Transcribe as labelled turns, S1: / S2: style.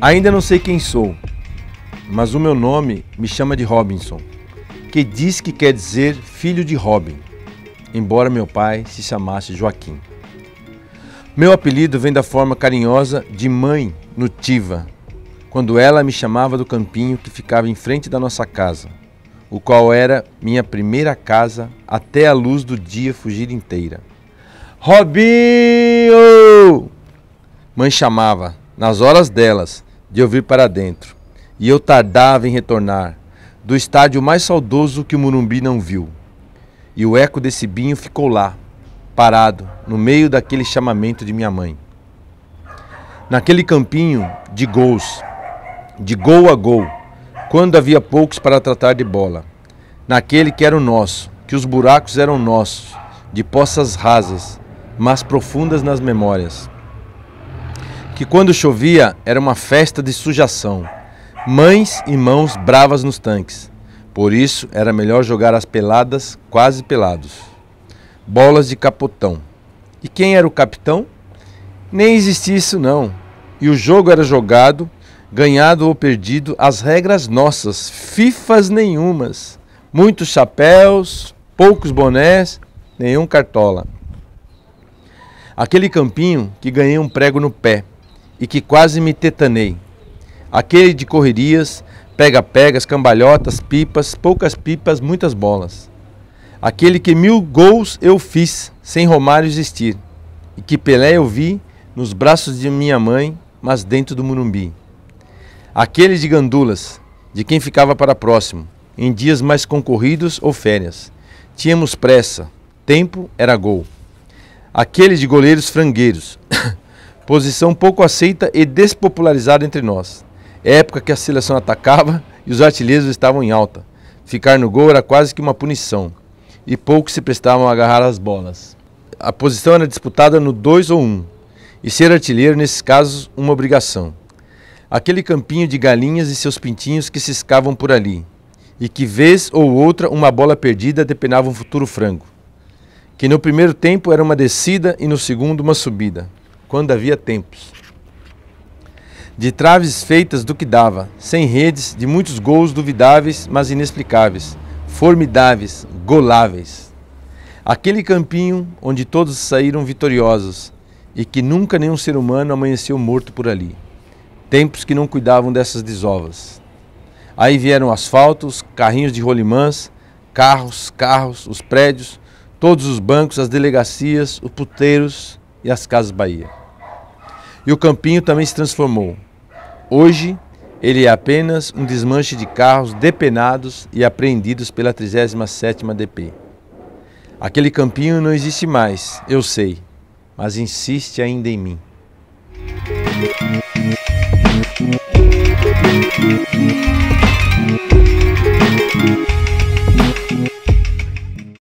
S1: Ainda não sei quem sou, mas o meu nome me chama de Robinson, que diz que quer dizer filho de Robin, embora meu pai se chamasse Joaquim. Meu apelido vem da forma carinhosa de mãe nutiva, quando ela me chamava do campinho que ficava em frente da nossa casa, o qual era minha primeira casa até a luz do dia fugir inteira. Robinho! Mãe chamava, nas horas delas, de eu vir para dentro, e eu tardava em retornar, do estádio mais saudoso que o Murumbi não viu. E o eco desse binho ficou lá, parado, no meio daquele chamamento de minha mãe. Naquele campinho de gols, de gol a gol, quando havia poucos para tratar de bola. Naquele que era o nosso, que os buracos eram nossos, de poças rasas, mas profundas nas memórias que quando chovia era uma festa de sujação. Mães e mãos bravas nos tanques. Por isso era melhor jogar as peladas quase pelados. Bolas de capotão. E quem era o capitão? Nem existia isso não. E o jogo era jogado, ganhado ou perdido, as regras nossas, fifas nenhumas. Muitos chapéus, poucos bonés, nenhum cartola. Aquele campinho que ganhei um prego no pé e que quase me tetanei. Aquele de correrias, pega-pegas, cambalhotas, pipas, poucas pipas, muitas bolas. Aquele que mil gols eu fiz sem Romário existir, e que Pelé eu vi nos braços de minha mãe, mas dentro do Murumbi. Aquele de gandulas, de quem ficava para próximo, em dias mais concorridos ou férias. Tínhamos pressa, tempo era gol. Aquele de goleiros frangueiros, posição pouco aceita e despopularizada entre nós. Época que a seleção atacava e os artilheiros estavam em alta. Ficar no gol era quase que uma punição, e poucos se prestavam a agarrar as bolas. A posição era disputada no 2 ou 1, um, e ser artilheiro, nesses casos, uma obrigação. Aquele campinho de galinhas e seus pintinhos que se escavam por ali, e que vez ou outra uma bola perdida depenava um futuro frango. Que no primeiro tempo era uma descida e no segundo uma subida quando havia tempos. De traves feitas do que dava, sem redes, de muitos gols duvidáveis, mas inexplicáveis, formidáveis, goláveis. Aquele campinho onde todos saíram vitoriosos e que nunca nenhum ser humano amanheceu morto por ali. Tempos que não cuidavam dessas desovas. Aí vieram asfaltos, carrinhos de rolimãs, carros, carros, os prédios, todos os bancos, as delegacias, os puteiros e as casas Bahia. E o campinho também se transformou. Hoje, ele é apenas um desmanche de carros depenados e apreendidos pela 37ª DP. Aquele campinho não existe mais, eu sei, mas insiste ainda em mim. Música